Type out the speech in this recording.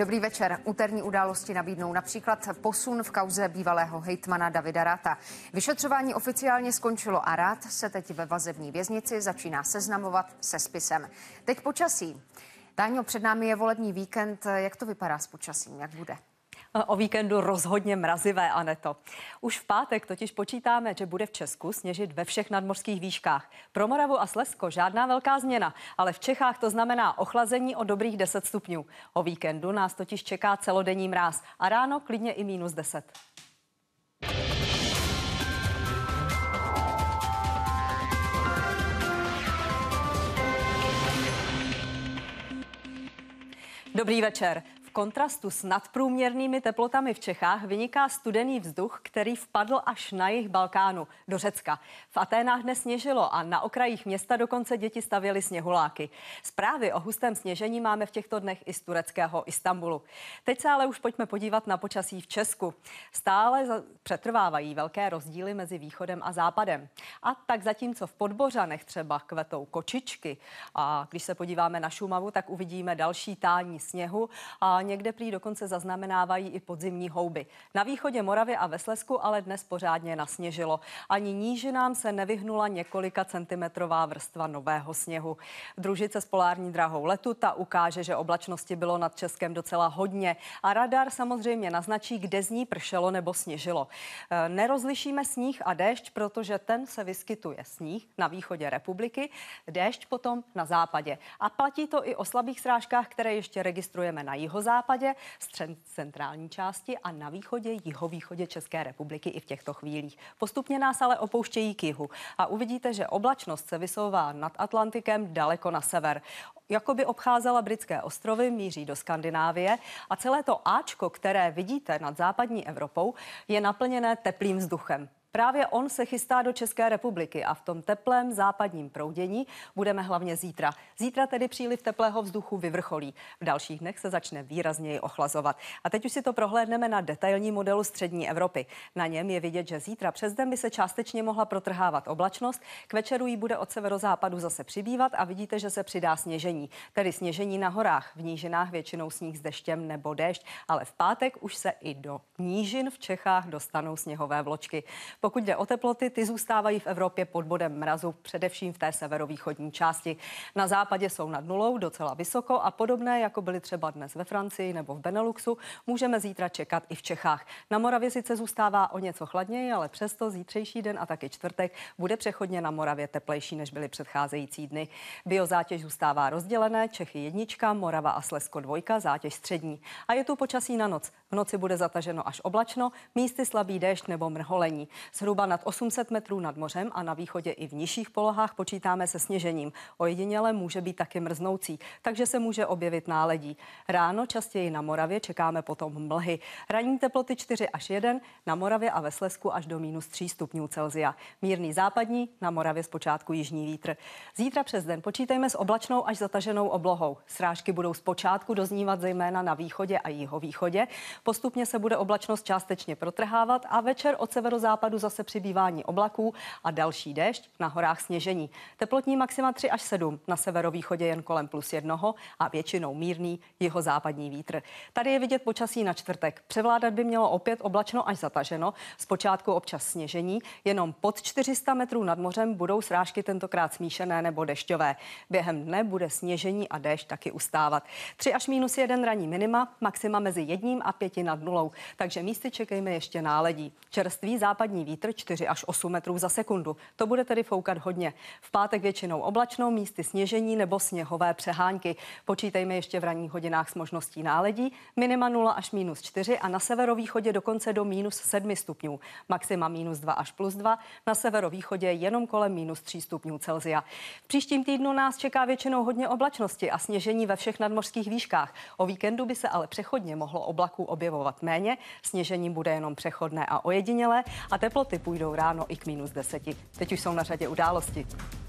Dobrý večer. Úterní události nabídnou například posun v kauze bývalého hejtmana Davida Rata. Vyšetřování oficiálně skončilo a Rát se teď ve vazební věznici začíná seznamovat se spisem. Teď počasí. Dáňo, před námi je volební víkend. Jak to vypadá s počasím? Jak bude? Eh, o víkendu rozhodně mrazivé, Aneto. Už v pátek totiž počítáme, že bude v Česku sněžit ve všech nadmořských výškách. Pro Moravu a Slezsko žádná velká změna, ale v Čechách to znamená ochlazení o dobrých 10 stupňů. O víkendu nás totiž čeká celodenní mráz a ráno klidně i minus 10. Dobrý večer kontrastu s nadprůměrnými teplotami v Čechách vyniká studený vzduch, který vpadl až na jih Balkánu, do Řecka. V Aténách dnes sněžilo a na okrajích města dokonce děti stavěly sněhuláky. Zprávy o hustém sněžení máme v těchto dnech i z tureckého Istanbulu. Teď se ale už pojďme podívat na počasí v Česku. Stále přetrvávají velké rozdíly mezi východem a západem. A tak zatímco v Podbořanech třeba kvetou kočičky a když se podíváme na Šumavu, tak uvidíme další tání sněhu a někde prý dokonce zaznamenávají i podzimní houby. Na východě Moravy a ve Slesku ale dnes pořádně nasněžilo. Ani nížinám nám se nevyhnula několika centimetrová vrstva nového sněhu. Družice s polární drahou letu ta ukáže, že oblačnosti bylo nad Českem docela hodně a radar samozřejmě naznačí, kde z ní pršelo nebo sněžilo. E, nerozlišíme sníh a déšť, protože ten se vyskytuje sníh na východě republiky, déšť potom na západě. A platí to i o slabých srážkách, které ještě registrujeme na jihozápadě západě, střed centrální části a na východě, jihovýchodě České republiky i v těchto chvílích. Postupně nás ale opouštějí k jihu a uvidíte, že oblačnost se vysouvá nad Atlantikem daleko na sever jakoby obcházela britské ostrovy, míří do Skandinávie a celé to Ačko, které vidíte nad západní Evropou, je naplněné teplým vzduchem. Právě on se chystá do České republiky a v tom teplém západním proudění budeme hlavně zítra. Zítra tedy příliv teplého vzduchu vyvrcholí. V dalších dnech se začne výrazněji ochlazovat. A teď už si to prohlédneme na detailní modelu střední Evropy. Na něm je vidět, že zítra přes den by se částečně mohla protrhávat oblačnost, k večeru ji bude od severozápadu zase přibývat a vidíte, že se přidá sněžení, tedy sněžení na horách, v nížinách většinou sníh s deštěm nebo déšť, ale v pátek už se i do nížin v Čechách dostanou sněhové vločky. Pokud jde o teploty, ty zůstávají v Evropě pod bodem mrazu, především v té severovýchodní části. Na západě jsou nad nulou docela vysoko a podobné, jako byly třeba dnes ve Francii nebo v Beneluxu, můžeme zítra čekat i v Čechách. Na Moravě sice zůstává o něco chladněji, ale přesto zítřejší den a taky čtvrtek bude přechodně na Moravě teplejší, než byly předcházející dny. Biozátěž zůstává rozdělené, Čechy jednička, Morava a Slezsko dvojka, zátěž střední. A je tu počasí na noc. V noci bude zataženo až oblačno, místy slabý déšť nebo mrholení. Zhruba nad 800 metrů nad mořem a na východě i v nižších polohách počítáme se sněžením. Ojediněle může být taky mrznoucí, takže se může objevit náledí. Ráno častěji na Moravě čekáme potom mlhy. Ranní teploty 4 až 1, na Moravě a ve Slesku až do minus 3 stupňů Celzia. Mírný západní, na Moravě zpočátku jižní vítr. Zítra přes den počítejme s oblačnou až zataženou oblohou. Srážky budou zpočátku doznívat zejména na východě a jihovýchodě. Postupně se bude oblačnost částečně protrhávat a večer od severozápadu zase přibývání oblaků a další déšť, na horách sněžení. Teplotní maxima 3 až 7, na severovýchodě jen kolem plus 1 a většinou mírný jihu-západní vítr. Tady je vidět počasí na čtvrtek. Převládat by mělo opět oblačno až zataženo, zpočátku občas sněžení, jenom pod 400 metrů nad mořem budou srážky tentokrát smíšené nebo dešťové. Během dne bude sněžení a déšť taky ustávat. 3 až minus 1 ranní minima, maxima mezi 1 a 5 nad nulou, takže místy čekejme ještě náledí. Čerstvý západní vítr 4 až 8 metrů za sekundu. To bude tedy foukat hodně. V pátek většinou oblačnou místy sněžení nebo sněhové přehánky. Počítejme ještě v ranních hodinách s možností náledí, minima 0 až minus 4 a na severovýchodě dokonce do minus 7 stupňů. Maxima minus 2 až plus 2, na severovýchodě jenom kolem minus 3 stupňů Celzia. V příštím týdnu nás čeká většinou hodně oblačnosti a sněžení ve všech nadmořských výškách. O víkendu by se ale přechodně mohlo oblaků objevovat méně, sněžení bude jenom přechodné a ojedinělé a teplo Teploty půjdou ráno i k minus deseti. Teď už jsou na řadě události.